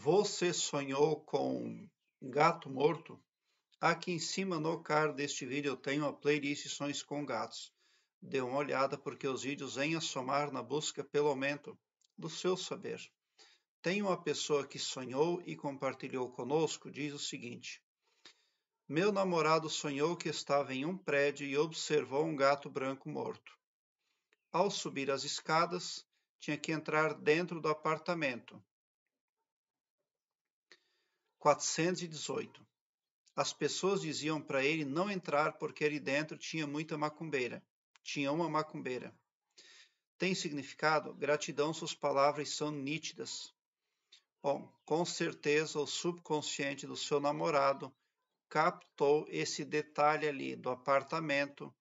Você sonhou com gato morto? Aqui em cima no card deste vídeo eu tenho a playlist Sonhos com Gatos. Dê uma olhada porque os vídeos vêm a somar na busca pelo aumento do seu saber. Tem uma pessoa que sonhou e compartilhou conosco, diz o seguinte. Meu namorado sonhou que estava em um prédio e observou um gato branco morto. Ao subir as escadas, tinha que entrar dentro do apartamento. 418. As pessoas diziam para ele não entrar porque ali dentro tinha muita macumbeira. Tinha uma macumbeira. Tem significado? Gratidão, suas palavras são nítidas. Bom, com certeza o subconsciente do seu namorado captou esse detalhe ali do apartamento,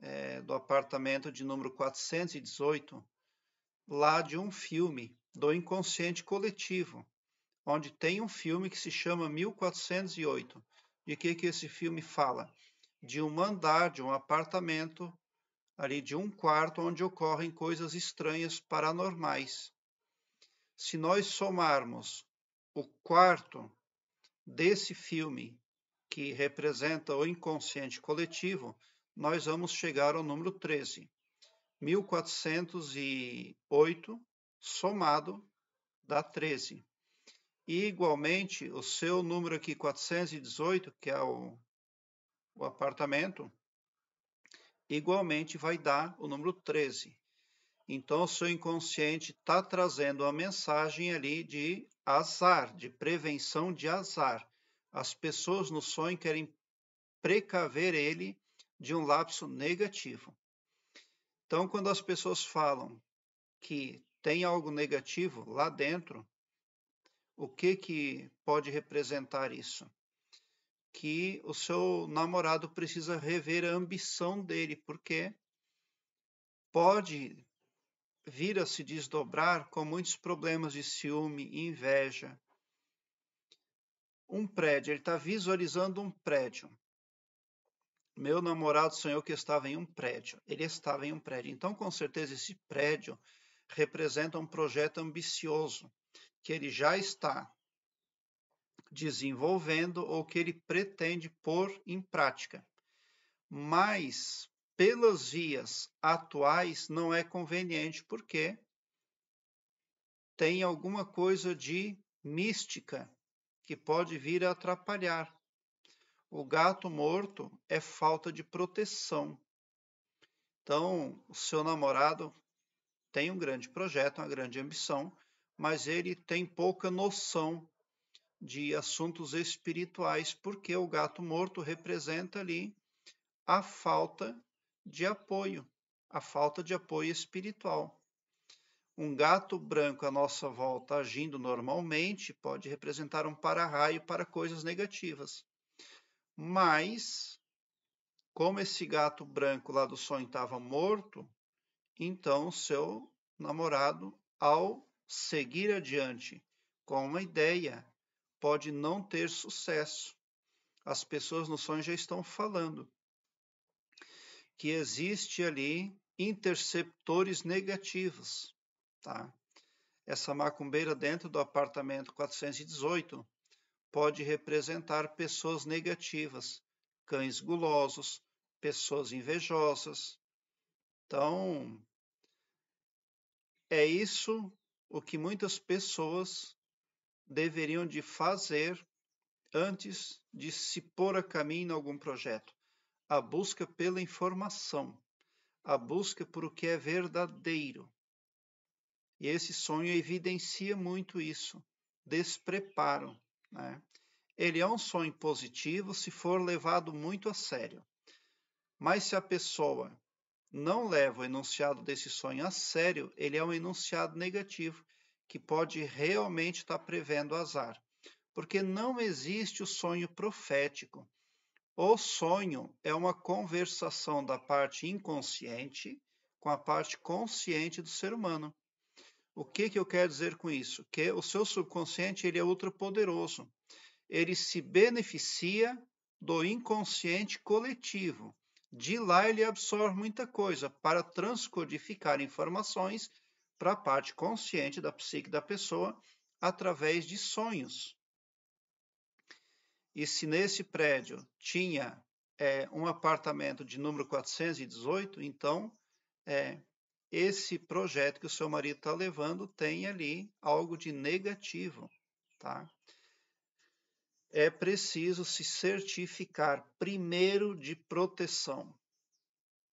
é, do apartamento de número 418, lá de um filme do inconsciente coletivo onde tem um filme que se chama 1408. De que, que esse filme fala? De um andar, de um apartamento, ali de um quarto, onde ocorrem coisas estranhas paranormais. Se nós somarmos o quarto desse filme, que representa o inconsciente coletivo, nós vamos chegar ao número 13. 1408 somado dá 13. E, igualmente, o seu número aqui, 418, que é o, o apartamento, igualmente vai dar o número 13. Então, o seu inconsciente está trazendo a mensagem ali de azar, de prevenção de azar. As pessoas no sonho querem precaver ele de um lapso negativo. Então, quando as pessoas falam que tem algo negativo lá dentro, o que, que pode representar isso? Que o seu namorado precisa rever a ambição dele, porque pode vir a se desdobrar com muitos problemas de ciúme e inveja. Um prédio, ele está visualizando um prédio. Meu namorado sonhou que estava em um prédio. Ele estava em um prédio. Então, com certeza, esse prédio representa um projeto ambicioso que ele já está desenvolvendo ou que ele pretende pôr em prática. Mas, pelas vias atuais, não é conveniente, porque tem alguma coisa de mística que pode vir a atrapalhar. O gato morto é falta de proteção. Então, o seu namorado tem um grande projeto, uma grande ambição, mas ele tem pouca noção de assuntos espirituais, porque o gato morto representa ali a falta de apoio, a falta de apoio espiritual. Um gato branco à nossa volta agindo normalmente pode representar um para-raio para coisas negativas. Mas, como esse gato branco lá do sonho estava morto, então seu namorado, ao seguir adiante com uma ideia pode não ter sucesso. As pessoas no sonho já estão falando que existe ali interceptores negativos, tá? Essa macumbeira dentro do apartamento 418 pode representar pessoas negativas, cães gulosos, pessoas invejosas. Então, é isso o que muitas pessoas deveriam de fazer antes de se pôr a caminho em algum projeto. A busca pela informação, a busca por o que é verdadeiro. E esse sonho evidencia muito isso, despreparo. Né? Ele é um sonho positivo se for levado muito a sério. Mas se a pessoa não leva o enunciado desse sonho a sério, ele é um enunciado negativo, que pode realmente estar prevendo azar. Porque não existe o sonho profético. O sonho é uma conversação da parte inconsciente com a parte consciente do ser humano. O que, que eu quero dizer com isso? Que o seu subconsciente ele é ultrapoderoso. Ele se beneficia do inconsciente coletivo. De lá ele absorve muita coisa para transcodificar informações para a parte consciente da psique da pessoa através de sonhos. E se nesse prédio tinha é, um apartamento de número 418, então é, esse projeto que o seu marido está levando tem ali algo de negativo, tá? é preciso se certificar primeiro de proteção.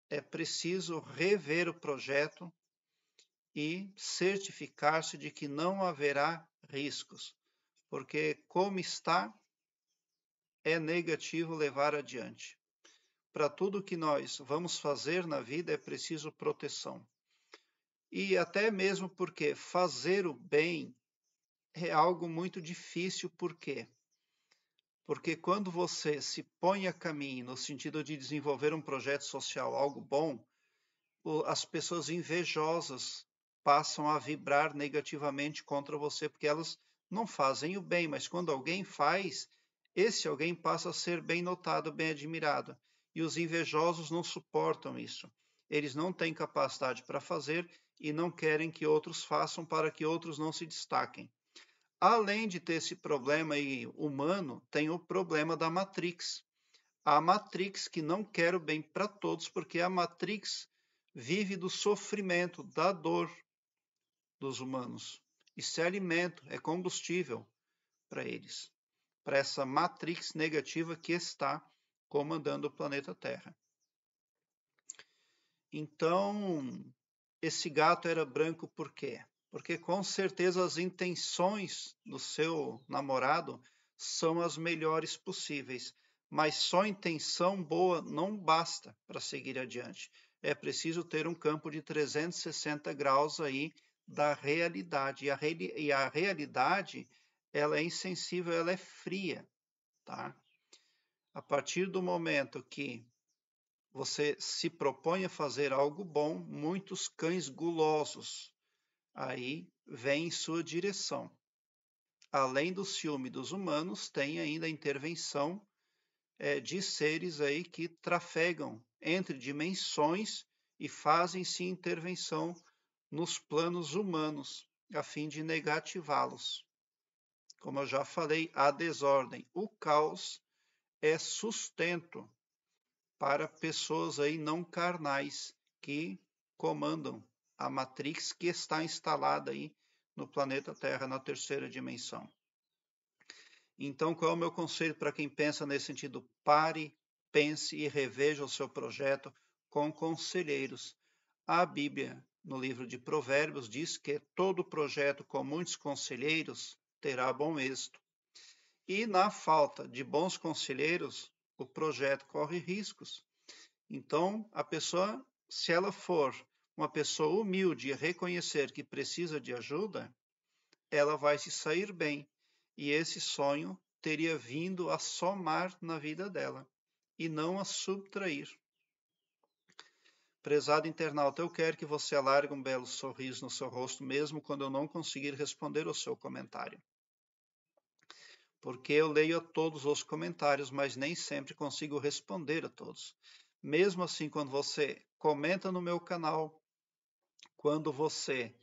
É preciso rever o projeto e certificar-se de que não haverá riscos, porque como está, é negativo levar adiante. Para tudo que nós vamos fazer na vida é preciso proteção. E até mesmo porque fazer o bem é algo muito difícil, por quê? Porque quando você se põe a caminho no sentido de desenvolver um projeto social, algo bom, as pessoas invejosas passam a vibrar negativamente contra você, porque elas não fazem o bem, mas quando alguém faz, esse alguém passa a ser bem notado, bem admirado. E os invejosos não suportam isso. Eles não têm capacidade para fazer e não querem que outros façam para que outros não se destaquem. Além de ter esse problema humano, tem o problema da Matrix. A Matrix que não quer o bem para todos, porque a Matrix vive do sofrimento, da dor dos humanos. Isso é alimento, é combustível para eles, para essa Matrix negativa que está comandando o planeta Terra. Então, esse gato era branco por quê? porque com certeza as intenções do seu namorado são as melhores possíveis, mas só intenção boa não basta para seguir adiante. É preciso ter um campo de 360 graus aí da realidade. E a, reali e a realidade, ela é insensível, ela é fria, tá? A partir do momento que você se propõe a fazer algo bom, muitos cães gulosos aí vem em sua direção. Além do ciúme dos humanos, tem ainda a intervenção é, de seres aí que trafegam entre dimensões e fazem-se intervenção nos planos humanos, a fim de negativá-los. Como eu já falei, a desordem, o caos é sustento para pessoas aí não carnais que comandam a Matrix que está instalada aí no planeta Terra, na terceira dimensão. Então, qual é o meu conselho para quem pensa nesse sentido? Pare, pense e reveja o seu projeto com conselheiros. A Bíblia, no livro de Provérbios, diz que todo projeto com muitos conselheiros terá bom êxito. E na falta de bons conselheiros, o projeto corre riscos. Então, a pessoa, se ela for uma pessoa humilde reconhecer que precisa de ajuda, ela vai se sair bem e esse sonho teria vindo a somar na vida dela e não a subtrair. Prezado internauta, eu quero que você alargue um belo sorriso no seu rosto, mesmo quando eu não conseguir responder o seu comentário. Porque eu leio a todos os comentários, mas nem sempre consigo responder a todos. Mesmo assim, quando você comenta no meu canal, quando você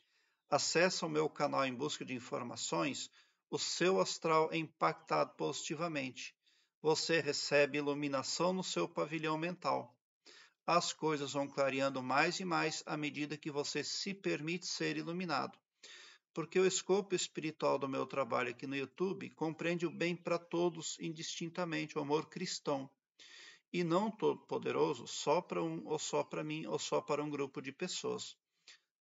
acessa o meu canal em busca de informações, o seu astral é impactado positivamente. Você recebe iluminação no seu pavilhão mental. As coisas vão clareando mais e mais à medida que você se permite ser iluminado. Porque o escopo espiritual do meu trabalho aqui no YouTube compreende o bem para todos indistintamente, o amor cristão. E não todo poderoso só para um, ou só para mim, ou só para um grupo de pessoas.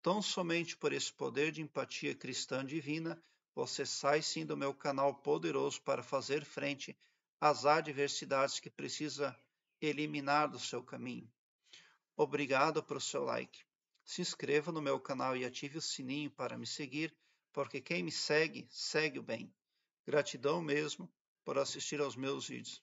Tão somente por esse poder de empatia cristã divina, você sai sim do meu canal poderoso para fazer frente às adversidades que precisa eliminar do seu caminho. Obrigado pelo seu like. Se inscreva no meu canal e ative o sininho para me seguir, porque quem me segue, segue o bem. Gratidão mesmo por assistir aos meus vídeos.